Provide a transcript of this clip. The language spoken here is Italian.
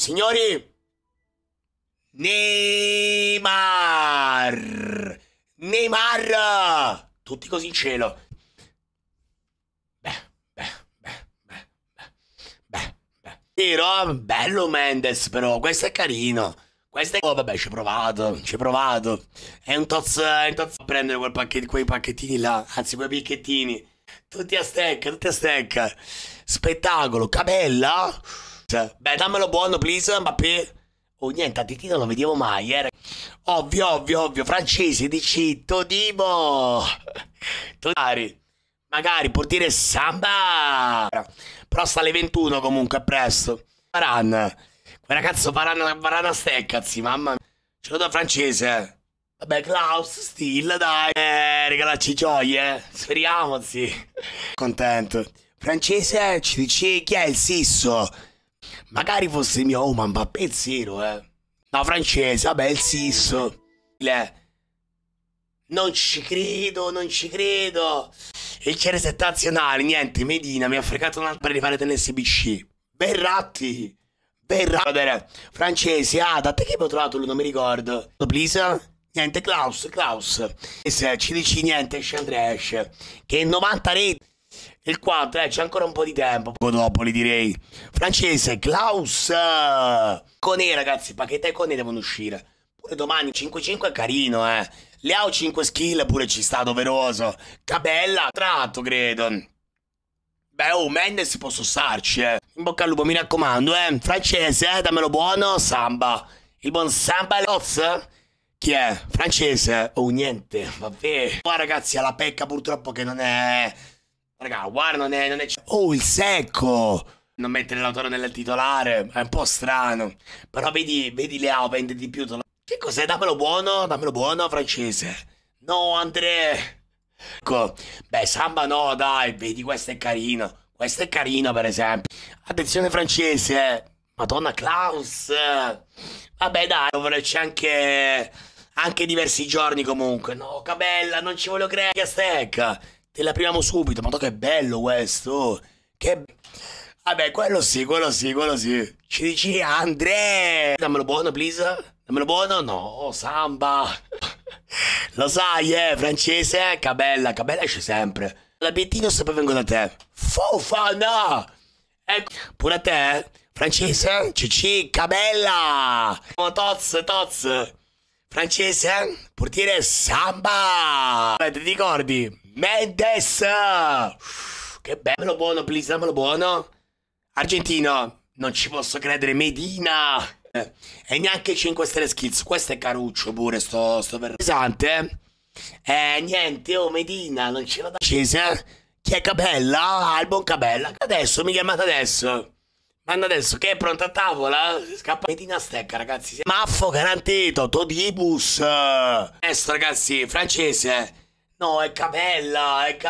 Signori, Neymar! Neymar! Tutti così in cielo. Beh, beh, beh, beh, beh, beh, beh. Tiro, bello Mendes però, questo è carino. Questo è... Oh vabbè, ci ho provato, ci ho provato. È un tozzo, è un tozzo a prendere quel pacchet... quei pacchettini là, anzi quei picchettini. Tutti a stecca, tutti a stecca. Spettacolo, Cabella? Please. Cioè, beh, dammelo buono, please, Mbappé. Oh, niente, a Titi non lo vediamo mai, eh. Ovvio, ovvio, ovvio. francese, dici Todimo. Todari. Magari può dire Samba. Però sta alle 21 comunque, presto. Varan. Quella cazzo Varana, varana steccazzi, mamma mia. Ce l'ho da francese, eh. Vabbè, Klaus, still, dai. Eh, regalarci gioie. Eh. Speriamo, sì. Contento. Francese, ci dici chi è il Sisso? Magari fosse mio oh, ma pensiero, eh. No, francese, vabbè, il sisso. Le... Non ci credo, non ci credo. Il CR7 nazionale, niente, Medina mi ha fregato un'altra per rifare dell'SBC. Berratti. Berratti. Francese, ah, da te che ho trovato lui, non mi ricordo. Please? Niente, Klaus, Klaus. E se ci dici niente, esce Andrea esce. Che 90 reti. Il 4, eh, c'è ancora un po' di tempo. Poco dopo li direi. Francese, Klaus. Conè, ragazzi, pacchetta e Conè devono uscire. Pure domani 5-5 è carino, eh. Leao 5 skill pure ci sta doveroso. Cabella, tratto, credo. Beh, oh, Mendes posso starci, eh. In bocca al lupo, mi raccomando, eh. Francese, eh, dammelo buono, Samba. Il buon Samba è Loz? Eh. Chi è? Francese? Oh, niente, vabbè. Qua, ragazzi, alla pecca purtroppo che non è... Raga, War non è, non è... Oh, il secco! Non mettere l'autore nel titolare è un po' strano. Però vedi, vedi Leao vende di più. Che cos'è? Dammelo buono, dammelo buono, francese. No, André! Ecco, beh, Samba no, dai, vedi, questo è carino. Questo è carino, per esempio. Attenzione francese. Eh. Madonna, Klaus. Vabbè, dai, c'è anche... Anche diversi giorni comunque. No, Cabella, non ci voglio credere, stecca. Te la apriamo subito, ma che bello questo! Oh. che... Vabbè, quello sì, quello sì, quello sì. Ci dici Andrea! Dammelo buono, please. Dammelo buono? No, samba. Lo sai, eh, francese, cabella, cabella esce sempre. L'abiettino se poi vengo da te. Fofana! Ecco, pure a te, eh. francese, cici, cabella! Toz, oh, toz. Francese, portiere samba! Beh, ti ricordi? Mendes! Che bello buono, please, dammelo buono. Argentino, non ci posso credere, Medina! e neanche 5 stelle skills, questo è caruccio pure, sto, sto per... Pesante, eh? eh niente, oh Medina, non ce l'ho da scesa. Chi è Capella? Albon ah, Capella. Adesso, mi chiamate adesso. Manda adesso, che è pronta a tavola? Scappa Medina stecca, ragazzi. Maffo garantito, Todibus. Adesso, ragazzi, francese. No, è Capella, è Capella.